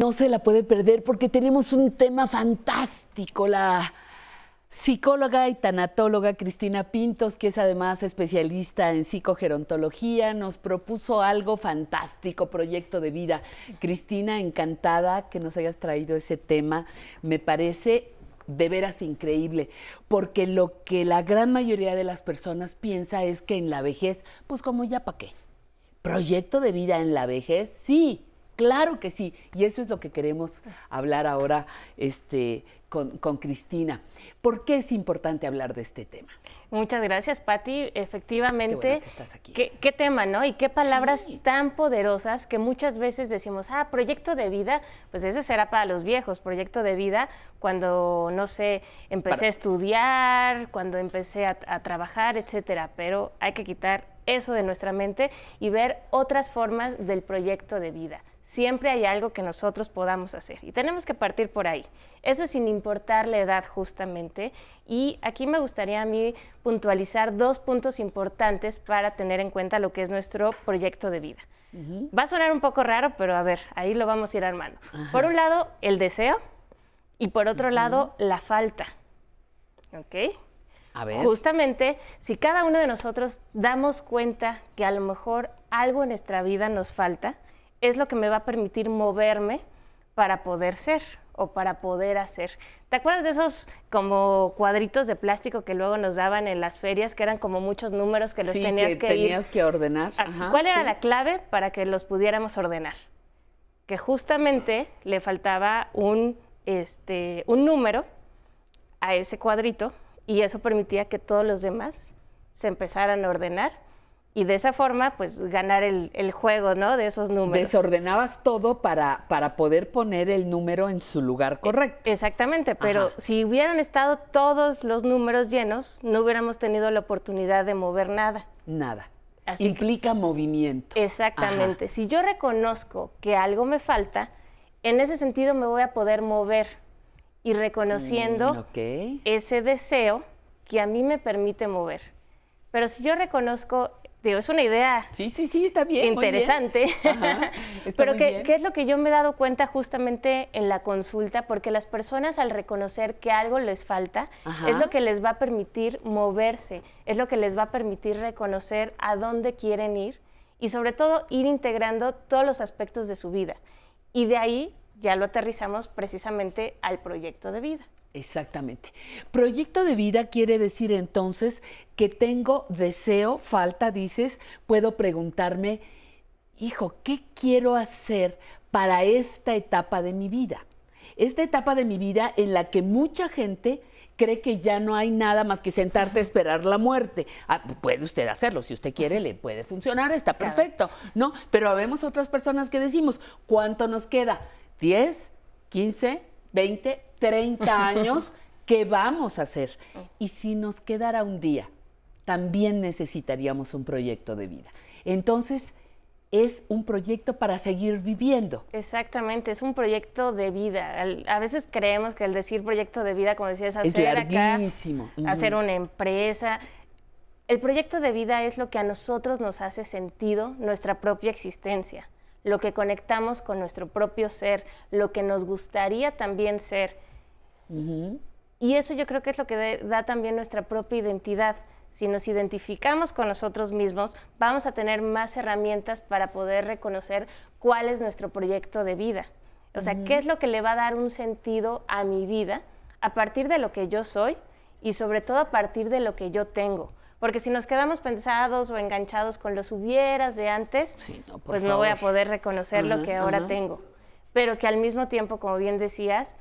no se la puede perder porque tenemos un tema fantástico, la psicóloga y tanatóloga Cristina Pintos, que es además especialista en psicogerontología, nos propuso algo fantástico, proyecto de vida. Cristina, encantada que nos hayas traído ese tema, me parece de veras increíble, porque lo que la gran mayoría de las personas piensa es que en la vejez, pues como ya para qué. Proyecto de vida en la vejez, sí, Claro que sí, y eso es lo que queremos hablar ahora este, con, Cristina. ¿Por qué es importante hablar de este tema? Muchas gracias, Patti. Efectivamente, qué, tema, ¿no? Y qué palabras tan poderosas que muchas veces decimos, ah, proyecto de vida, pues ese será para los viejos, proyecto de vida cuando, no sé, empecé a estudiar, cuando empecé a, a trabajar, etcétera. Pero hay que quitar eso de nuestra mente y ver otras formas del proyecto de vida siempre hay algo que nosotros podamos hacer y tenemos que partir por ahí. Eso es sin importar la edad justamente y aquí me gustaría a mí puntualizar dos puntos importantes para tener en cuenta lo que es nuestro proyecto de vida. Va a sonar un poco raro, pero a ver, ahí lo vamos a ir armando. Por un lado, el deseo y por otro lado, la falta. ¿Ok? Justamente, si cada uno de nosotros damos cuenta que a lo mejor algo en nuestra vida nos falta, es lo que me va a permitir moverme para poder ser o para poder hacer. ¿Te acuerdas de esos como cuadritos de plástico que luego nos daban en las ferias, que eran como muchos números que los tenías que, que ordenar. ¿Cuál era la clave para que los pudiéramos ordenar? Que justamente le faltaba un, este, un número a ese cuadrito y eso permitía que todos los demás se empezaran a ordenar y de esa forma, pues ganar el, juego, ¿no? De esos números. Desordenabas todo para, para poder poner el número en su lugar e correcto. Exactamente, pero si hubieran estado todos los números llenos, no hubiéramos tenido la oportunidad de mover nada. Nada. Implica movimiento. Exactamente. Si yo reconozco que algo me falta, en ese sentido me voy a poder mover y reconociendo mm, ese deseo que a mí me permite mover. Pero si yo reconozco Digo, es una idea. Sí, sí, sí, está bien. Interesante. Pero ¿qué, es lo que yo me he dado cuenta justamente en la consulta? Porque las personas al reconocer que algo les falta, es lo que les va a permitir moverse, es lo que les va a permitir reconocer a dónde quieren ir y sobre todo ir integrando todos los aspectos de su vida. Y de ahí ya lo aterrizamos precisamente al proyecto de vida. Exactamente. Proyecto de vida quiere decir entonces que tengo deseo, falta, dices, puedo preguntarme, hijo, ¿qué quiero hacer para esta etapa de mi vida? Esta etapa de mi vida en la que mucha gente cree que ya no hay nada más que sentarte a esperar la muerte. Ah, puede usted hacerlo, si usted quiere, le puede funcionar, está perfecto, ¿no? Pero vemos otras personas que decimos, ¿cuánto nos queda? ¿10, 15, 20 30 años, ¿qué vamos a hacer? Y si nos quedara un día, también necesitaríamos un proyecto de vida. Entonces, es un proyecto para seguir viviendo. Exactamente, es un proyecto de vida. a veces creemos que el decir proyecto de vida, como decías, hacer acá, hacer una empresa. El proyecto de vida es lo que a nosotros nos hace sentido nuestra propia existencia, lo que conectamos con nuestro propio ser, lo que nos gustaría también ser y eso yo creo que es lo que da también nuestra propia identidad. Si nos identificamos con nosotros mismos, vamos a tener más herramientas para poder reconocer cuál es nuestro proyecto de vida. O sea, qué es lo que le va a dar un sentido a mi vida a partir de lo que yo soy y sobre todo a partir de lo que yo tengo. Porque si nos quedamos pensados o enganchados con los hubieras de antes, pues no voy a poder reconocer lo que ahora tengo. Pero que al mismo tiempo, como bien decías,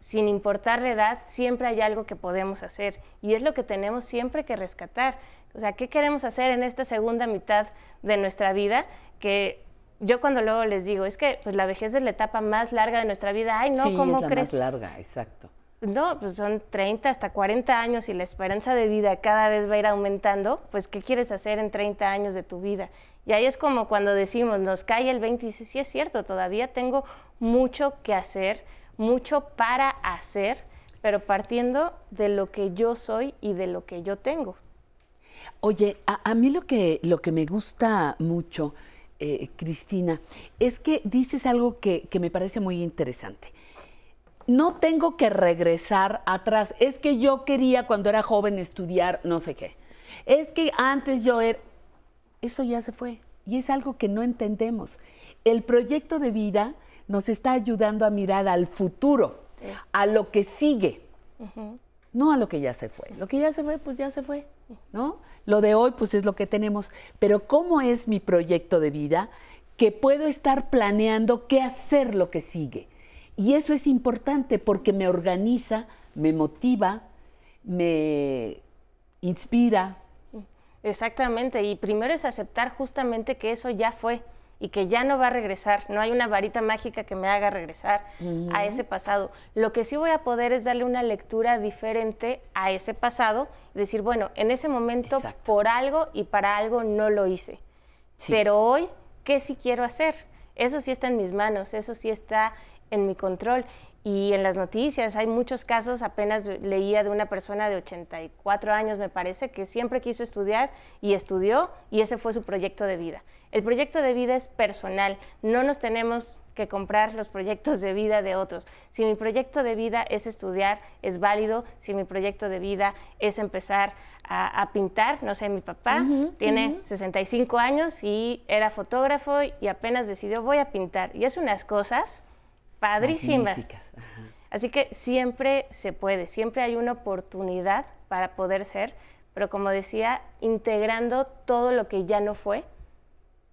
sin importar la edad, siempre hay algo que podemos hacer y es lo que tenemos siempre que rescatar. O sea, ¿qué queremos hacer en esta segunda mitad de nuestra vida? Que yo cuando luego les digo, es que pues, la vejez es la etapa más larga de nuestra vida. Ay, no, sí, ¿cómo es la crees? más larga, exacto. No, pues son 30 hasta 40 años y la esperanza de vida cada vez va a ir aumentando, pues ¿qué quieres hacer en 30 años de tu vida? Y ahí es como cuando decimos, nos cae el 20 y dices, sí es cierto, todavía tengo mucho que hacer mucho para hacer, pero partiendo de lo que yo soy y de lo que yo tengo. Oye, a, mí lo que, lo que me gusta mucho, eh, Cristina, es que dices algo que, que me parece muy interesante no tengo que regresar atrás. Es que yo quería cuando era joven estudiar no sé qué. Es que antes yo era... Eso ya se fue. Y es algo que no entendemos. El proyecto de vida nos está ayudando a mirar al futuro, a lo que sigue, no a lo que ya se fue. Lo que ya se fue, pues ya se fue, ¿no? Lo de hoy, pues es lo que tenemos. Pero ¿cómo es mi proyecto de vida? Que puedo estar planeando qué hacer lo que sigue. Y eso es importante porque me organiza, me motiva, me inspira. Exactamente, y primero es aceptar justamente que eso ya fue y que ya no va a regresar. No hay una varita mágica que me haga regresar a ese pasado. Lo que sí voy a poder es darle una lectura diferente a ese pasado y decir, bueno, en ese momento por algo y para algo no lo hice. Pero hoy, ¿qué sí quiero hacer? Eso sí está en mis manos, eso sí está en mi control y en las noticias hay muchos casos, apenas leía de una persona de 84 años, me parece, que siempre quiso estudiar y estudió y ese fue su proyecto de vida. El proyecto de vida es personal, no nos tenemos que comprar los proyectos de vida de otros. Si mi proyecto de vida es estudiar, es válido. Si mi proyecto de vida es empezar a, pintar, no sé, mi papá tiene 65 años y era fotógrafo y apenas decidió voy a pintar. Y hace unas cosas padrísimas. Así que siempre se puede, siempre hay una oportunidad para poder ser, pero como decía, integrando todo lo que ya no fue,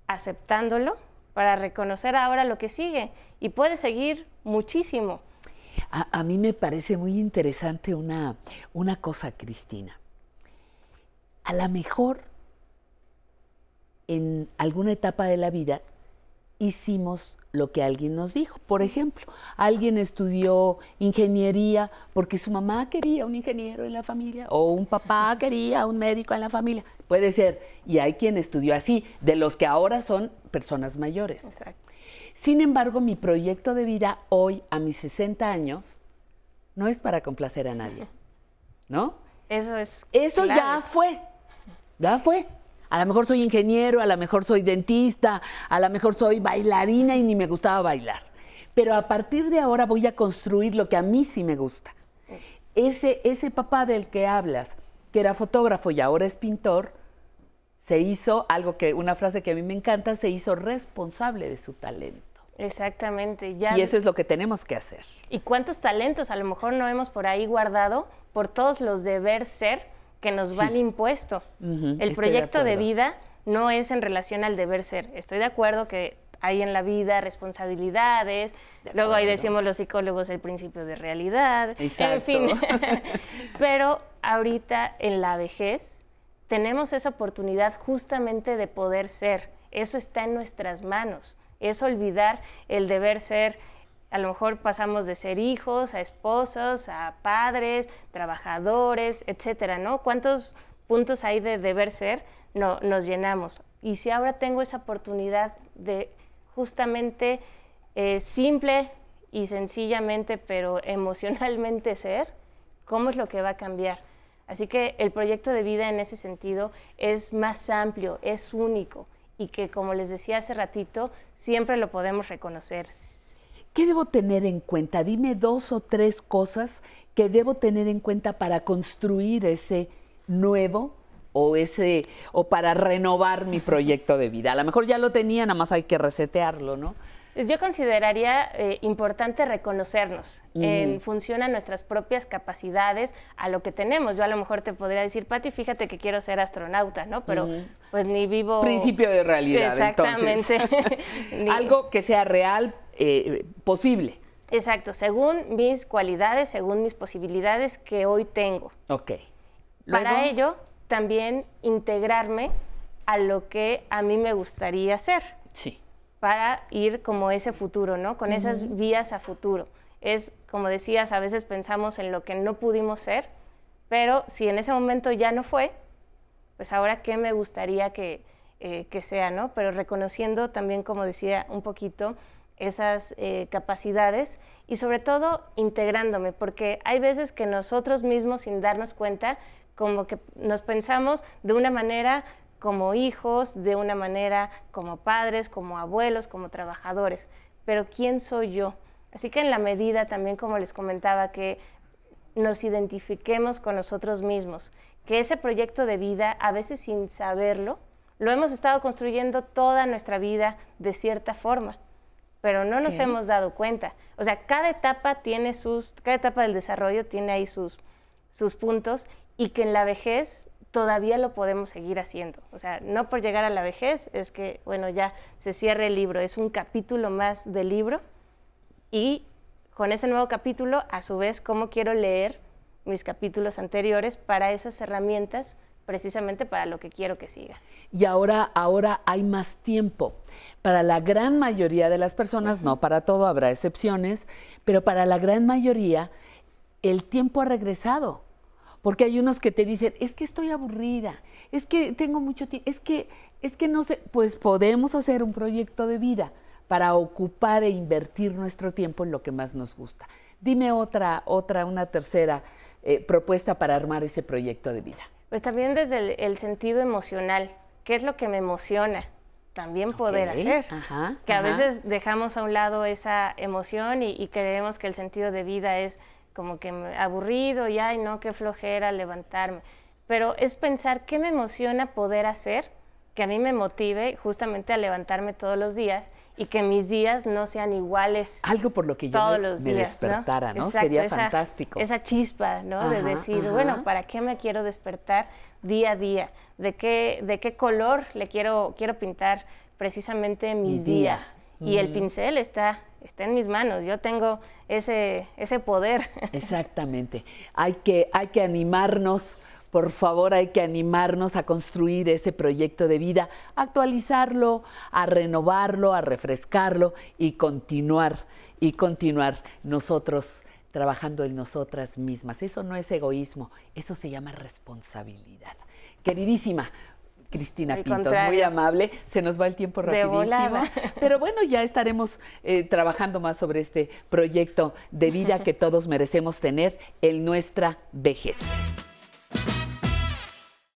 aceptándolo para reconocer ahora lo que sigue y puede seguir muchísimo. A, mí me parece muy interesante una, una cosa, Cristina. A lo mejor en alguna etapa de la vida hicimos lo que alguien nos dijo. Por ejemplo, alguien estudió ingeniería porque su mamá quería un ingeniero en la familia o un papá quería un médico en la familia. Puede ser. Y hay quien estudió así, de los que ahora son personas mayores. Exacto. Sin embargo, mi proyecto de vida hoy, a mis 60 años, no es para complacer a nadie. ¿No? Eso es. Eso ya fue. Ya fue. A lo mejor soy ingeniero, a lo mejor soy dentista, a lo mejor soy bailarina y ni me gustaba bailar. Pero a partir de ahora voy a construir lo que a mí sí me gusta. Ese, ese papá del que hablas, que era fotógrafo y ahora es pintor, se hizo algo que, una frase que a mí me encanta, se hizo responsable de su talento. Exactamente, ya. Y eso es lo que tenemos que hacer. ¿Y cuántos talentos a lo mejor no hemos por ahí guardado por todos los deber ser? que nos van impuesto. El proyecto de, vida no es en relación al deber ser. Estoy de acuerdo que hay en la vida responsabilidades, luego ahí decimos los psicólogos el principio de realidad, en fin. Pero ahorita en la vejez tenemos esa oportunidad justamente de poder ser. Eso está en nuestras manos. Es olvidar el deber ser, a lo mejor pasamos de ser hijos a esposos, a padres, trabajadores, etcétera, ¿no? ¿Cuántos puntos hay de deber ser? No, nos llenamos. Y si ahora tengo esa oportunidad de justamente eh, simple y sencillamente, pero emocionalmente ser, ¿cómo es lo que va a cambiar? Así que el proyecto de vida en ese sentido es más amplio, es único y que como les decía hace ratito, siempre lo podemos reconocer, ¿Qué debo tener en cuenta? Dime dos o tres cosas que debo tener en cuenta para construir ese nuevo o ese o para renovar mi proyecto de vida. A lo mejor ya lo tenía, nada más hay que resetearlo, ¿no? Pues yo consideraría eh, importante reconocernos en función a nuestras propias capacidades, a lo que tenemos. Yo a lo mejor te podría decir, Pati, fíjate que quiero ser astronauta, ¿no? Pero pues ni vivo... Principio de realidad. Exactamente. Algo que sea real, eh, posible. Exacto, según mis cualidades, según mis posibilidades que hoy tengo. Ok. Para ello, también integrarme a lo que a mí me gustaría hacer. Sí. Para ir como ese futuro, ¿no? Con esas vías a futuro. Es, como decías, a veces pensamos en lo que no pudimos ser, pero si en ese momento ya no fue, pues ahora qué me gustaría que, eh, que sea, ¿no? Pero reconociendo también, como decía un poquito, esas eh, capacidades y sobre todo integrándome, porque hay veces que nosotros mismos sin darnos cuenta, como que nos pensamos de una manera como hijos, de una manera como padres, como abuelos, como trabajadores, pero ¿quién soy yo? Así que en la medida también, como les comentaba, que nos identifiquemos con nosotros mismos, que ese proyecto de vida, a veces sin saberlo, lo hemos estado construyendo toda nuestra vida de cierta forma pero no nos hemos dado cuenta. O sea, cada etapa tiene sus, cada etapa del desarrollo tiene ahí sus, sus puntos y que en la vejez todavía lo podemos seguir haciendo. O sea, no por llegar a la vejez es que, bueno, ya se cierra el libro, es un capítulo más del libro y con ese nuevo capítulo, a su vez, cómo quiero leer mis capítulos anteriores para esas herramientas precisamente para lo que quiero que siga. Y ahora, ahora hay más tiempo. Para la gran mayoría de las personas, no para todo, habrá excepciones, pero para la gran mayoría el tiempo ha regresado. Porque hay unos que te dicen, es que estoy aburrida, es que tengo mucho tiempo, es que, es que no sé, pues podemos hacer un proyecto de vida para ocupar e invertir nuestro tiempo en lo que más nos gusta. Dime otra, otra, una tercera eh, propuesta para armar ese proyecto de vida. Pues también desde el, sentido emocional, qué es lo que me emociona, también poder hacer. que a veces dejamos a un lado esa emoción y, y, creemos que el sentido de vida es como que aburrido y ay, no, qué flojera levantarme. Pero es pensar qué me emociona poder hacer, que a mí me motive justamente a levantarme todos los días y que mis días no sean iguales. Algo por lo que yo todos me, los despertara, ¿no? Sería fantástico. Esa chispa, ¿no? de decir, bueno, ¿para qué me quiero despertar día a día? ¿De qué, de qué color le quiero, quiero pintar precisamente mis, días? Y el pincel está está en mis manos, yo tengo ese, ese poder. Exactamente. Hay que, hay que animarnos por favor, hay que animarnos a construir ese proyecto de vida, actualizarlo, a renovarlo, a refrescarlo y continuar, y continuar nosotros trabajando en nosotras mismas. Eso no es egoísmo, eso se llama responsabilidad. Queridísima, Cristina Pintos, muy amable. Se nos va el tiempo rapidísimo. Pero bueno, ya estaremos eh, trabajando más sobre este proyecto de vida que todos merecemos tener en nuestra vejez.